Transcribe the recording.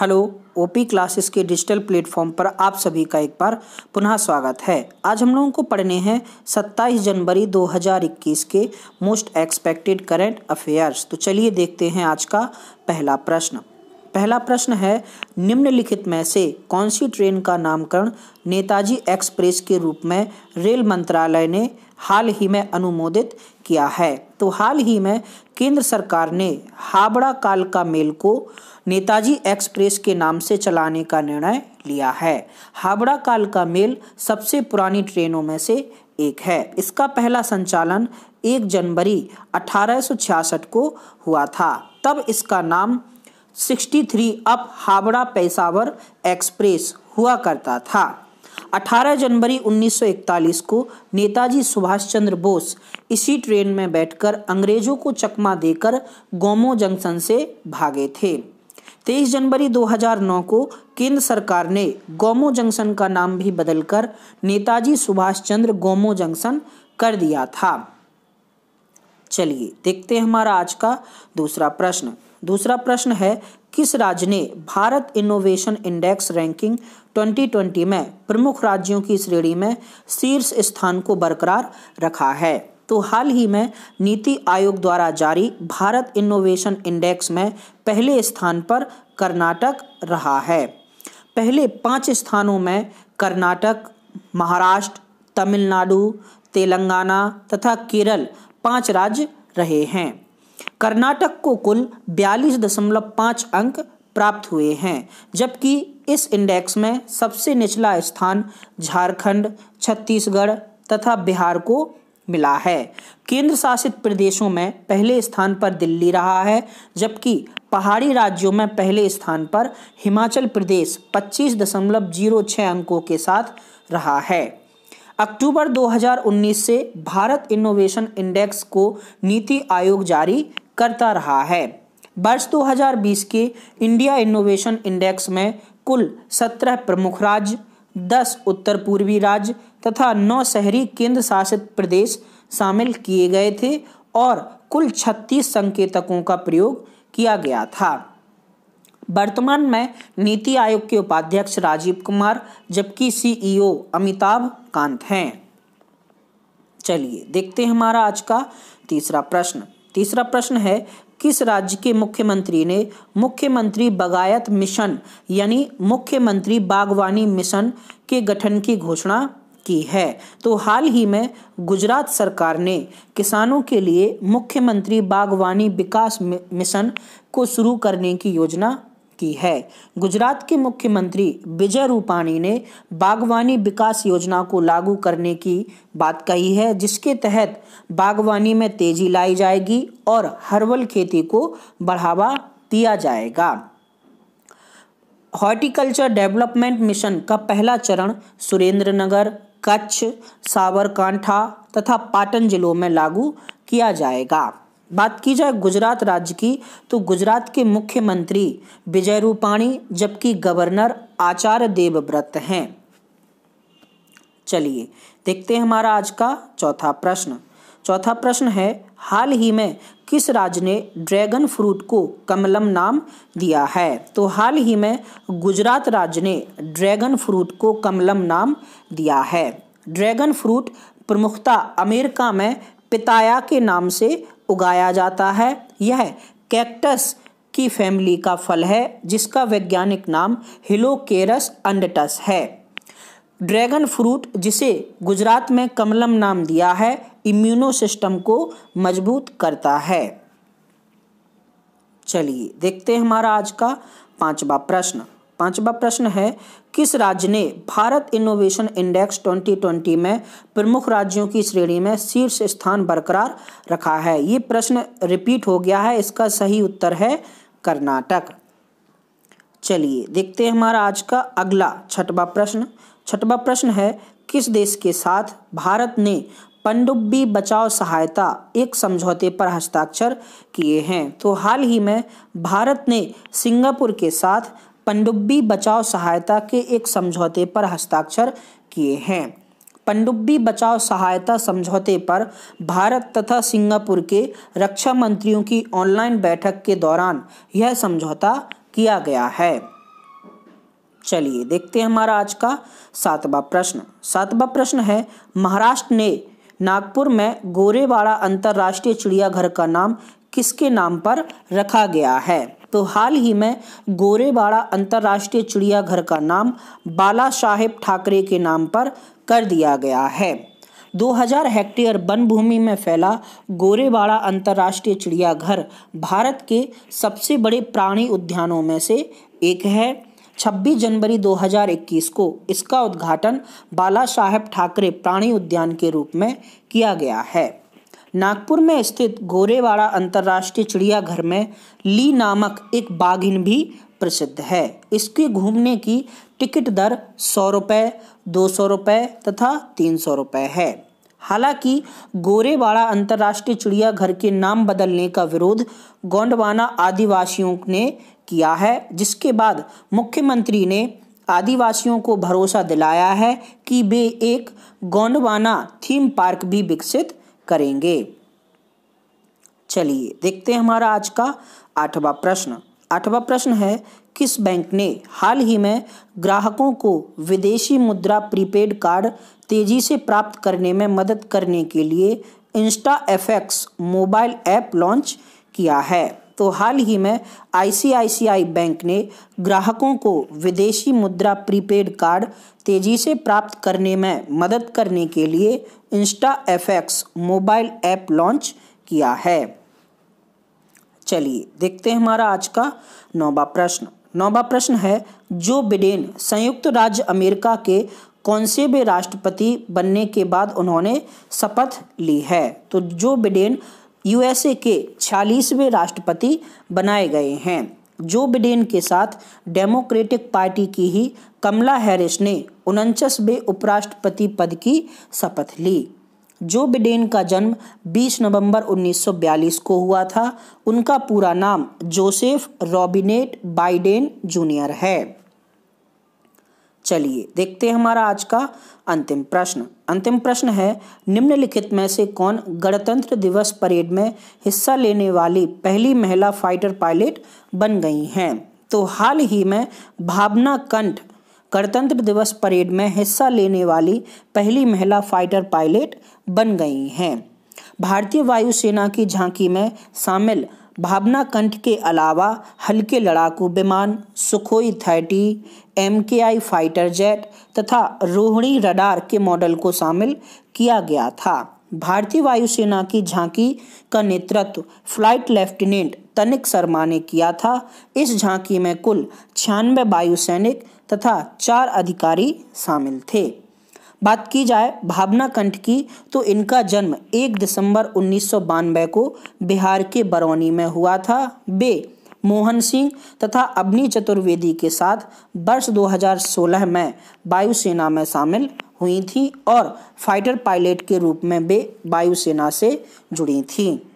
hello OP classes के digital platform पर आप सभी का एक बार पुनः स्वागत है आज हम लोगों को पढ़ने हैं 27 जनवरी 2021 के मोस्ट एक्सपेक्टेड करंट अफेयर्स तो चलिए देखते हैं आज का पहला प्रश्न पहला प्रश्न है निम्नलिखित में से कौन सी ट्रेन का नामकरण नेताजी एक्सप्रेस के रूप में रेल मंत्रालय ने हाल ही में अनुमोदित किया है तो हाल ही में केंद्र सरकार ने हाबड़ा का मेल को नेताजी एक्सप्रेस के नाम से चलाने का निर्णय लिया है हाबड़ा का मेल सबसे पुरानी ट्रेनों में से एक है इसका पहला संचालन 1 जनवरी 1866 को हुआ था तब इसका नाम 63 अप हावड़ा पेशावर एक्सप्रेस हुआ करता था 18 जनवरी 1941 को नेताजी सुभाष चंद्र बोस इसी ट्रेन में बैठकर अंग्रेजों को चकमा देकर गोमो जंक्शन से भागे थे 23 जनवरी 2009 को केंद्र सरकार ने गोमो जंक्शन का नाम भी बदलकर नेताजी सुभाष चंद्र गोमो जंक्शन कर दिया था चलिए देखते हैं हमारा आज का दूसरा प्रश्न दूसरा प्रश्न है किस राज्य ने भारत इनोवेशन इंडेक्स रैंकिंग 2020 में प्रमुख राज्यों की श्रेणी में शीर्ष स्थान को बरकरार रखा है तो हाल ही में नीति आयोग द्वारा जारी भारत इनोवेशन इंडेक्स में पहले स्थान पर कर्नाटक रहा है पहले पाँच स्थानों में कर्नाटक महाराष्ट्र तमिलनाडु तेलंगाना तथा केरल पांच राज्य रहे हैं कर्नाटक को कुल बयालीस दशमलव पाँच अंक प्राप्त हुए हैं जबकि इस इंडेक्स में सबसे निचला स्थान झारखंड छत्तीसगढ़ तथा बिहार को मिला है केंद्र शासित प्रदेशों में पहले स्थान पर दिल्ली रहा है जबकि पहाड़ी राज्यों में पहले स्थान पर हिमाचल प्रदेश 25.06 अंकों के साथ रहा है अक्टूबर 2019 से भारत इनोवेशन इंडेक्स को नीति आयोग जारी करता रहा है वर्ष 2020 के इंडिया इनोवेशन इंडेक्स में कुल 17 प्रमुख राज्य 10 उत्तर पूर्वी राज्य तथा 9 शहरी केंद्र शासित प्रदेश शामिल किए गए थे और कुल 36 संकेतकों का प्रयोग किया गया था वर्तमान में नीति आयोग के उपाध्यक्ष राजीव कुमार जबकि सीईओ अमिताभ कांत हैं चलिए देखते हैं हमारा आज का तीसरा प्रश्न तीसरा प्रश्न है किस राज्य के मुख्यमंत्री ने मुख्यमंत्री बगायत मिशन यानी मुख्यमंत्री बागवानी मिशन के गठन की घोषणा की है तो हाल ही में गुजरात सरकार ने किसानों के लिए मुख्यमंत्री बागवानी विकास मिशन को शुरू करने की योजना की है गुजरात के मुख्यमंत्री विजय रूपाणी ने बागवानी विकास योजना को लागू करने की बात कही है जिसके तहत बागवानी में तेजी लाई जाएगी और हर्बल खेती को बढ़ावा दिया जाएगा हॉर्टिकल्चर डेवलपमेंट मिशन का पहला चरण सुरेंद्र नगर कच्छ साबरकांठा तथा पाटन जिलों में लागू किया जाएगा बात की जाए गुजरात राज्य की तो गुजरात के मुख्यमंत्री विजय रूपाणी जबकि गवर्नर आचार्य देवव्रत हैं चलिए देखते हैं हमारा आज का चौथा प्रश्न चौथा प्रश्न है हाल ही में किस राज्य ने ड्रैगन फ्रूट को कमलम नाम दिया है तो हाल ही में गुजरात राज्य ने ड्रैगन फ्रूट को कमलम नाम दिया है ड्रैगन फ्रूट प्रमुखता अमेरिका में पिताया के नाम से उगाया जाता है यह कैक्टस की फैमिली का फल है जिसका वैज्ञानिक नाम हिलोकेरस अंडटस है ड्रैगन फ्रूट जिसे गुजरात में कमलम नाम दिया है इम्यूनो सिस्टम को मजबूत करता है चलिए देखते हैं हमारा आज का पांचवा प्रश्न पांचवा प्रश्न है किस राज्य ने भारत इनोवेशन इंडेक्स 2020 में प्रमुख राज्यों की श्रेणी में शीर्ष स्थान बरकरार रखा है ये प्रश्न रिपीट हो गया है इसका सही उत्तर है कर्नाटक चलिए देखते हैं हमारा आज का अगला छठवा प्रश्न छठवा प्रश्न है किस देश के साथ भारत ने पनडुब्बी बचाव सहायता एक समझौते पर हस्ताक्षर किए हैं तो हाल ही में भारत ने सिंगापुर के साथ पनडुब्बी बचाव सहायता के एक समझौते पर हस्ताक्षर किए हैं पनडुब्बी बचाव सहायता समझौते पर भारत तथा सिंगापुर के रक्षा मंत्रियों की ऑनलाइन बैठक के दौरान यह समझौता किया गया है चलिए देखते हैं हमारा आज का सातवां प्रश्न सातवां प्रश्न है महाराष्ट्र ने नागपुर में गोरेवाड़ा अंतर्राष्ट्रीय चिड़ियाघर का नाम किसके नाम पर रखा गया है तो हाल ही में गोरेबाड़ा अंतर्राष्ट्रीय चिड़ियाघर का नाम बाला साहेब ठाकरे के नाम पर कर दिया गया है 2000 हेक्टेयर वन भूमि में फैला गोरेबाड़ा अंतर्राष्ट्रीय चिड़ियाघर भारत के सबसे बड़े प्राणी उद्यानों में से एक है 26 जनवरी 2021 को इसका उद्घाटन बाला साहेब ठाकरे प्राणी उद्यान के रूप में किया गया है नागपुर में स्थित गोरेवाड़ा अंतर्राष्ट्रीय चिड़ियाघर में ली नामक एक बाघिन भी प्रसिद्ध है इसके घूमने की टिकट दर सौ रुपये दो सौ रुपये तथा तीन सौ रुपये है हालांकि गोरेवाड़ा अंतर्राष्ट्रीय चिड़ियाघर के नाम बदलने का विरोध गोंडवाना आदिवासियों ने किया है जिसके बाद मुख्यमंत्री ने आदिवासियों को भरोसा दिलाया है कि वे एक गोंडवाना थीम पार्क भी विकसित करेंगे चलिए देखते हैं हमारा आज का आठवां प्रश्न आठवां प्रश्न है किस बैंक ने हाल ही में ग्राहकों को विदेशी मुद्रा प्रीपेड कार्ड तेजी से प्राप्त करने में मदद करने के लिए Insta F mobile app launch किया है तो हाल ही में आईसीआईसीआई बैंक ने ग्राहकों को विदेशी मुद्रा प्रीपेड कार्ड तेजी से प्राप्त करने में मदद करने के लिए Insta FX mobile app launch किया है चलिए देखते हैं हमारा आज का नौवा प्रश्न नौवा प्रश्न है जो बिडेन संयुक्त राज्य अमेरिका के कौन से भी राष्ट्रपति बनने के बाद उन्होंने शपथ ली है तो जो बिडेन यूएसए के छियालीसवें राष्ट्रपति बनाए गए हैं जो बिडेन के साथ डेमोक्रेटिक पार्टी की ही कमला हैरिस ने उनचासवें उपराष्ट्रपति पद की शपथ ली जो बिडेन का जन्म 20 नवंबर 1942 को हुआ था उनका पूरा नाम जोसेफ रॉबिनेट बाइडेन जूनियर है चलिए देखते हैं हमारा आज का अंतिम प्रश्न अंतिम प्रश्न है निम्नलिखित में से कौन गणतंत्र दिवस परेड में हिस्सा लेने वाली पहली महिला फाइटर पायलट बन गई हैं तो हाल ही में भावना कंठ गणतंत्र दिवस परेड में हिस्सा लेने वाली पहली महिला फाइटर पायलट बन गई हैं भारतीय वायुसेना की झांकी में शामिल भावना कंठ के अलावा हल्के लड़ाकू विमान सुखोई थर्टी एम के आई फाइटर जेट तथा रोहिणी रडार के मॉडल को शामिल किया गया था भारतीय वायुसेना की झांकी का नेतृत्व फ्लाइट लेफ्टिनेंट तनिक शर्मा ने किया था इस झांकी में कुल छियानवे वायुसैनिक तथा चार अधिकारी शामिल थे बात की जाए भावना कंठ की तो इनका जन्म 1 दिसंबर उन्नीस को बिहार के बरौनी में हुआ था बे मोहन सिंह तथा अवनी चतुर्वेदी के साथ वर्ष 2016 में वायुसेना में शामिल हुई थी और फाइटर पायलट के रूप में वे वायुसेना से जुड़ी थीं